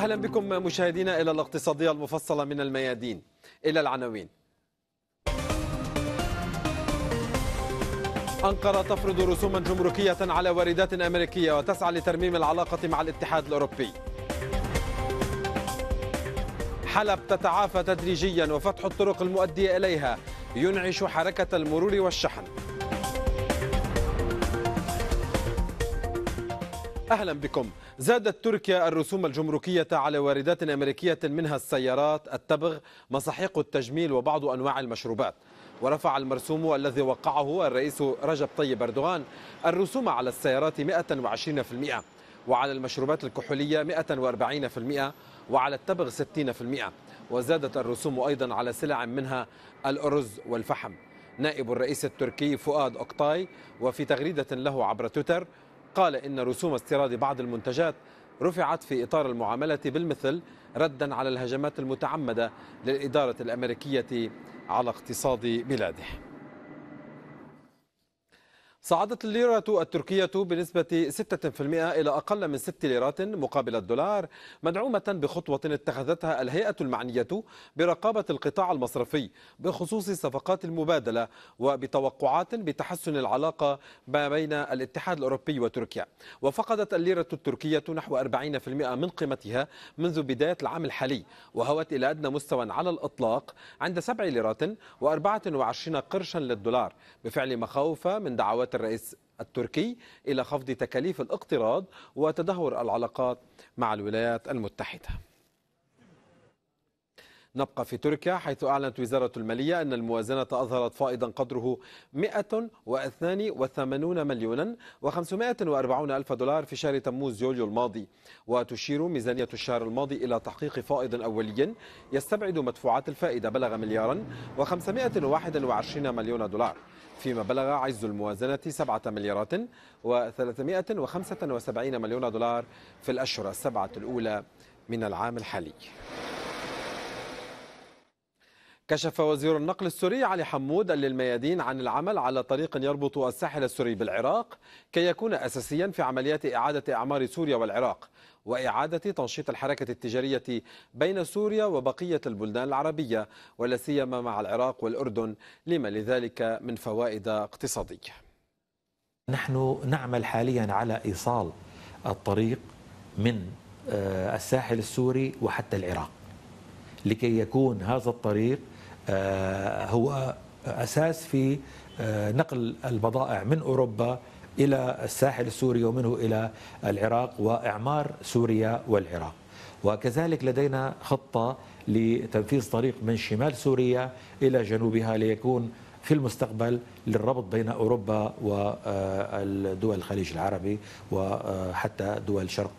أهلا بكم مشاهدينا إلى الاقتصادية المفصلة من الميادين إلى العناوين أنقرة تفرض رسوما جمركية على واردات أمريكية وتسعى لترميم العلاقة مع الاتحاد الأوروبي حلب تتعافى تدريجيا وفتح الطرق المؤدية إليها ينعش حركة المرور والشحن أهلا بكم زادت تركيا الرسوم الجمركية على واردات أمريكية منها السيارات التبغ مساحيق التجميل وبعض أنواع المشروبات ورفع المرسوم الذي وقعه الرئيس رجب طيب أردوغان الرسوم على السيارات 120% وعلى المشروبات الكحولية 140% وعلى التبغ 60% وزادت الرسوم أيضا على سلع منها الأرز والفحم نائب الرئيس التركي فؤاد أقطاي وفي تغريدة له عبر تويتر قال إن رسوم استيراد بعض المنتجات رفعت في إطار المعاملة بالمثل ردا على الهجمات المتعمدة للإدارة الأمريكية على اقتصاد بلاده صعدت الليرة التركية بنسبة 6% إلى أقل من 6 ليرات مقابل الدولار مدعومة بخطوة اتخذتها الهيئة المعنية برقابة القطاع المصرفي بخصوص صفقات المبادلة وبتوقعات بتحسن العلاقة ما بين الاتحاد الأوروبي وتركيا وفقدت الليرة التركية نحو 40% من قيمتها منذ بداية العام الحالي وهوت إلى أدنى مستوى على الإطلاق عند 7 ليرات و24 قرشا للدولار بفعل مخاوف من دعوات قرارات الرئيس التركي إلى خفض تكاليف الاقتراض وتدهور العلاقات مع الولايات المتحدة نبقى في تركيا حيث أعلنت وزارة المالية أن الموازنة أظهرت فائضا قدره 182 مليونا و540 ألف دولار في شهر تموز يوليو الماضي وتشير ميزانية الشهر الماضي إلى تحقيق فائض أولي يستبعد مدفوعات الفائدة بلغ مليارا و521 مليون دولار فيما بلغ عجز الموازنة 7 مليارات و375 مليون دولار في الأشهر السبعة الأولى من العام الحالي كشف وزير النقل السوري علي حمود للميادين عن العمل على طريق يربط الساحل السوري بالعراق كي يكون أساسيا في عمليات إعادة إعمار سوريا والعراق وإعادة تنشيط الحركة التجارية بين سوريا وبقية البلدان العربية ولا سيما مع العراق والأردن لما لذلك من فوائد اقتصادية نحن نعمل حاليا على إيصال الطريق من آه، الساحل السوري وحتى العراق لكي يكون هذا الطريق آه، هو أساس في آه، نقل البضائع من أوروبا إلى الساحل السوري ومنه إلى العراق وإعمار سوريا والعراق وكذلك لدينا خطة لتنفيذ طريق من شمال سوريا إلى جنوبها ليكون في المستقبل للربط بين أوروبا ودول آه، الخليج العربي وحتى دول شرق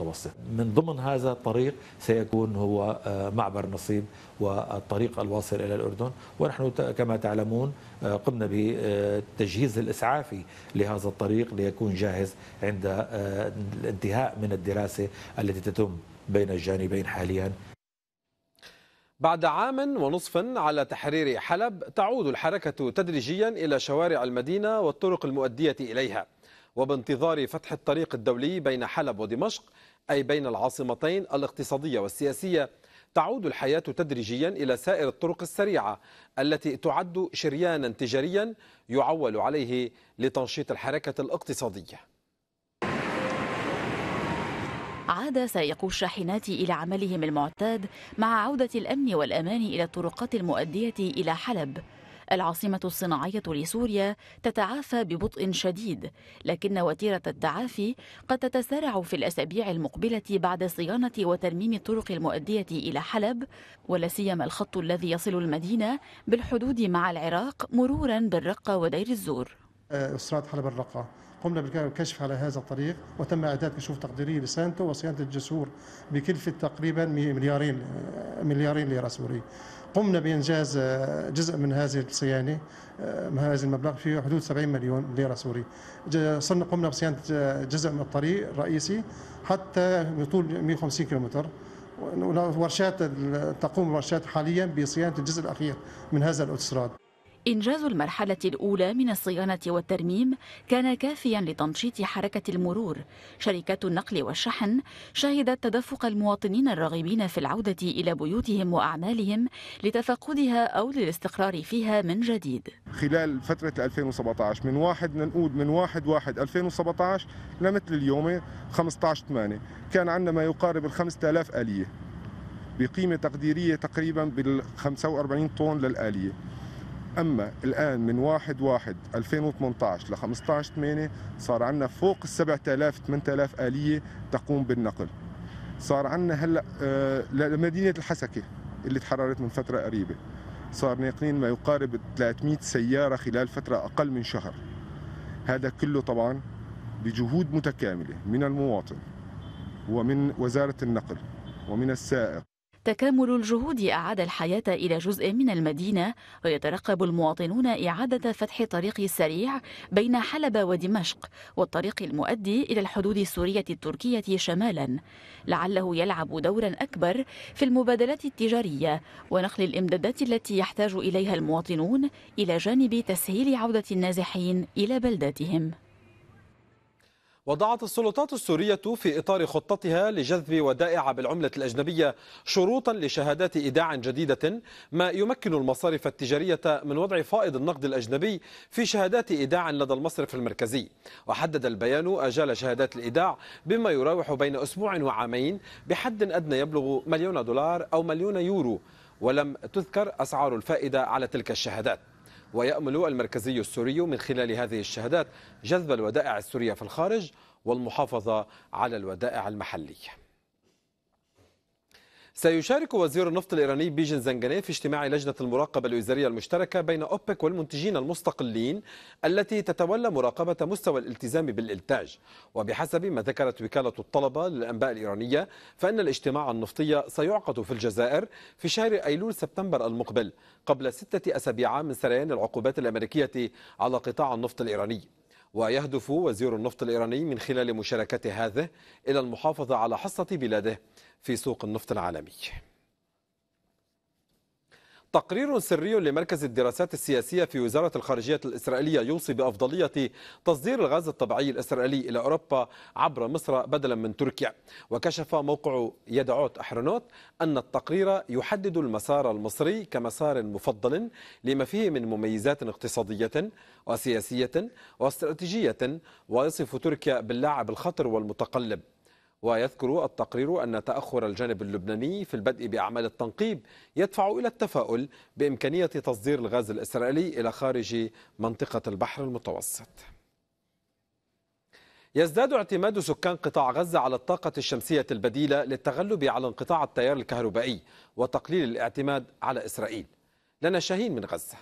المتوسط من ضمن هذا الطريق سيكون هو آه، معبر نصيب والطريق الواصل إلى الأردن ونحن كما تعلمون آه، قمنا بتجهيز الإسعافي لهذا الطريق ليكون جاهز عند آه، الانتهاء من الدراسة التي تتم بين الجانبين حاليا بعد عام ونصف على تحرير حلب تعود الحركة تدريجيا إلى شوارع المدينة والطرق المؤدية إليها وبانتظار فتح الطريق الدولي بين حلب ودمشق أي بين العاصمتين الاقتصادية والسياسية تعود الحياة تدريجيا إلى سائر الطرق السريعة التي تعد شريانا تجاريا يعول عليه لتنشيط الحركة الاقتصادية عاد سائقو الشاحنات إلى عملهم المعتاد مع عودة الأمن والأمان إلى الطرقات المؤدية إلى حلب العاصمة الصناعية لسوريا تتعافى ببطء شديد لكن وتيرة التعافي قد تتسارع في الأسابيع المقبلة بعد صيانة وترميم الطرق المؤدية إلى حلب ولا سيما الخط الذي يصل المدينة بالحدود مع العراق مرورا بالرقة ودير الزور استراد آه، حلب الرقة قمنا بالكشف على هذا الطريق وتم اعداد كشوف تقديريه لسانته وصيانه الجسور بكلفه تقريبا مليارين آه، مليارين ليره سوري قمنا بإنجاز آه، جزء من هذه الصيانة آه، هذا المبلغ في حدود 70 مليون ليرة سوري صرنا قمنا بصيانة آه، جزء من الطريق الرئيسي حتى يطول 150 كيلومتر ورشات تقوم ورشات حاليا بصيانة الجزء الأخير من هذا الأوتوستراد إنجاز المرحلة الأولى من الصيانة والترميم كان كافيا لتنشيط حركة المرور شركات النقل والشحن شهدت تدفق المواطنين الراغبين في العودة إلى بيوتهم وأعمالهم لتفقدها أو للاستقرار فيها من جديد خلال فترة 2017 من واحد ننقود من واحد واحد 2017 لمثل اليوم 15 8 كان عندنا ما يقارب ال 5000 آلية بقيمة تقديرية تقريبا بال 45 طن للآلية اما الان من 1 1 2018 ل 15 8 صار عندنا فوق ال 7000 8000 اليه تقوم بالنقل صار عندنا هلا آه، لمدينه الحسكه اللي تحررت من فتره قريبه صار ناقلين ما يقارب 300 سياره خلال فتره اقل من شهر هذا كله طبعا بجهود متكامله من المواطن ومن وزاره النقل ومن السائق تكامل الجهود أعاد الحياة إلى جزء من المدينة ويترقب المواطنون إعادة فتح طريق سريع بين حلب ودمشق والطريق المؤدي إلى الحدود السورية التركية شمالا لعله يلعب دورا أكبر في المبادلات التجارية ونقل الإمدادات التي يحتاج إليها المواطنون إلى جانب تسهيل عودة النازحين إلى بلداتهم وضعت السلطات السورية في إطار خطتها لجذب ودائع بالعملة الأجنبية شروطا لشهادات إيداع جديدة ما يمكن المصارف التجارية من وضع فائض النقد الأجنبي في شهادات إيداع لدى المصرف المركزي وحدد البيان أجال شهادات الإيداع بما يراوح بين أسبوع وعامين بحد أدنى يبلغ مليون دولار أو مليون يورو ولم تذكر أسعار الفائدة على تلك الشهادات ويأمل المركزي السوري من خلال هذه الشهادات جذب الودائع السورية في الخارج والمحافظة على الودائع المحلية سيشارك وزير النفط الإيراني بيجن زنجاني في اجتماع لجنة المراقبة الوزارية المشتركة بين أوبك والمنتجين المستقلين التي تتولى مراقبة مستوى الالتزام بالإنتاج وبحسب ما ذكرت وكالة الطلبة للأنباء الإيرانية فإن الاجتماع النفطي سيعقد في الجزائر في شهر أيلول سبتمبر المقبل قبل ستة أسابيع من سريان العقوبات الأمريكية على قطاع النفط الإيراني ويهدف وزير النفط الإيراني من خلال مشاركته هذه إلى المحافظة على حصة بلاده في سوق النفط العالمي تقرير سري لمركز الدراسات السياسية في وزارة الخارجية الإسرائيلية يوصي بأفضلية تصدير الغاز الطبيعي الإسرائيلي إلى أوروبا عبر مصر بدلا من تركيا وكشف موقع يدعوت أحرنوت أن التقرير يحدد المسار المصري كمسار مفضل لما فيه من مميزات اقتصادية وسياسية واستراتيجية ويصف تركيا باللاعب الخطر والمتقلب ويذكر التقرير أن تأخر الجانب اللبناني في البدء بأعمال التنقيب يدفع إلى التفاؤل بإمكانية تصدير الغاز الإسرائيلي إلى خارج منطقة البحر المتوسط يزداد اعتماد سكان قطاع غزة على الطاقة الشمسية البديلة للتغلب على انقطاع التيار الكهربائي وتقليل الاعتماد على إسرائيل لنا شاهين من غزة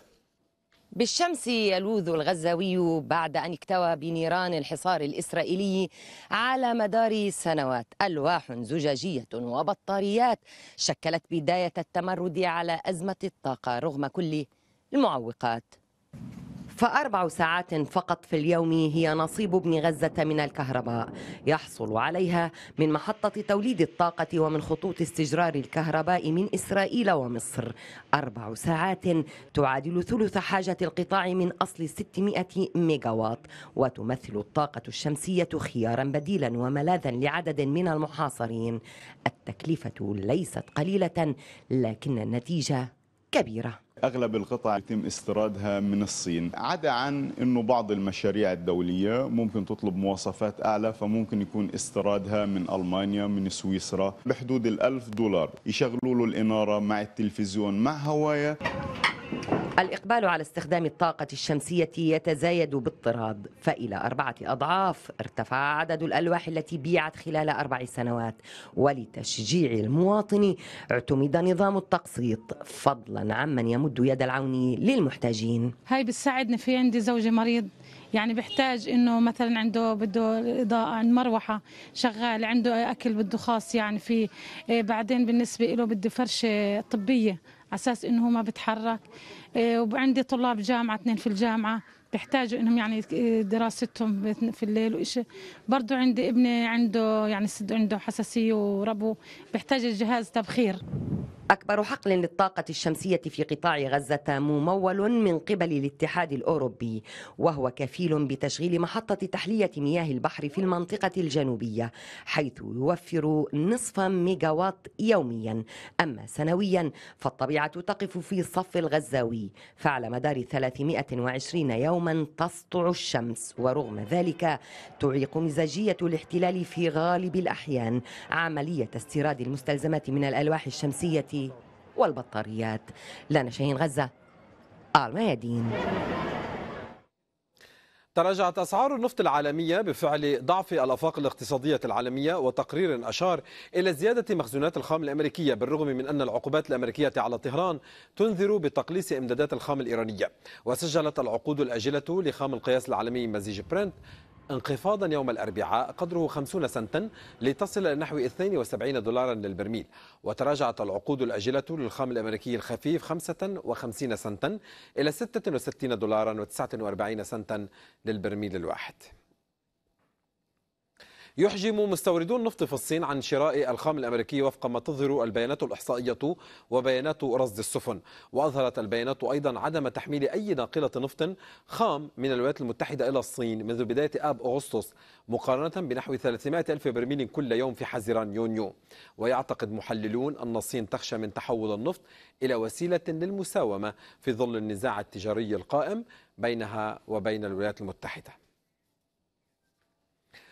بالشمس يلوذ الغزاوي بعد أن اكتوى بنيران الحصار الإسرائيلي على مدار سنوات ألواح زجاجية وبطاريات شكلت بداية التمرد على أزمة الطاقة رغم كل المعوقات فأربع ساعات فقط في اليوم هي نصيب ابن غزة من الكهرباء يحصل عليها من محطة توليد الطاقة ومن خطوط استجرار الكهرباء من إسرائيل ومصر أربع ساعات تعادل ثلث حاجة القطاع من أصل 600 ميجاوات وتمثل الطاقة الشمسية خيارا بديلا وملاذا لعدد من المحاصرين التكلفة ليست قليلة لكن النتيجة كبيرة أغلب القطع يتم استيرادها من الصين عدا عن أنه بعض المشاريع الدولية ممكن تطلب مواصفات أعلى فممكن يكون استيرادها من ألمانيا من سويسرا بحدود الألف دولار يشغلوا له الإنارة مع التلفزيون مع هواية الإقبال على استخدام الطاقة الشمسية يتزايد باضطراد فإلى أربعة أضعاف ارتفع عدد الألواح التي بيعت خلال أربع سنوات ولتشجيع المواطن اعتمد نظام التقسيط فضلا عمن يمد يد العون للمحتاجين هاي بتساعدني في عندي زوجي مريض يعني بحتاج انه مثلا عنده بده اضاءه عن مروحه شغال عنده اكل بده خاص يعني في إيه، بعدين بالنسبه له بده فرشه طبيه اساس انه ما بتحرك إيه، وعندي طلاب جامعه اثنين في الجامعه بيحتاجوا انهم يعني إيه، دراستهم في الليل وإشي برضه عندي ابني عنده يعني عنده حساسيه وربو بيحتاج الجهاز تبخير أكبر حقل للطاقة الشمسية في قطاع غزة ممول من قبل الاتحاد الأوروبي وهو كفيل بتشغيل محطة تحلية مياه البحر في المنطقة الجنوبية حيث يوفر نصف ميجاوات يوميا أما سنويا فالطبيعة تقف في الصف الغزاوي فعلى مدار 320 يوما تسطع الشمس ورغم ذلك تعيق مزاجية الاحتلال في غالب الأحيان عملية استيراد المستلزمات من الألواح الشمسية والبطاريات لنا شاهين غزة الميادين تراجعت أسعار النفط العالمية بفعل ضعف الأفاق الاقتصادية العالمية وتقرير أشار إلى زيادة مخزونات الخام الأمريكية بالرغم من أن العقوبات الأمريكية على طهران تنذر بتقليص إمدادات الخام الإيرانية وسجلت العقود الأجلة لخام القياس العالمي مزيج برنت انخفاضا يوم الأربعاء قدره 50 سنتا لتصل إلى نحو 72 دولارا للبرميل وتراجعت العقود الأجلة للخام الأمريكي الخفيف 55 سنتا إلى 66 دولارا و49 سنتا للبرميل الواحد يحجم مستوردو النفط في الصين عن شراء الخام الأمريكي وفق ما تظهر البيانات الإحصائية وبيانات رصد السفن وأظهرت البيانات أيضا عدم تحميل أي ناقلة نفط خام من الولايات المتحدة إلى الصين منذ بداية آب أغسطس مقارنة بنحو 300 ألف برميل كل يوم في حزيران يونيو ويعتقد محللون أن الصين تخشى من تحول النفط إلى وسيلة للمساومة في ظل النزاع التجاري القائم بينها وبين الولايات المتحدة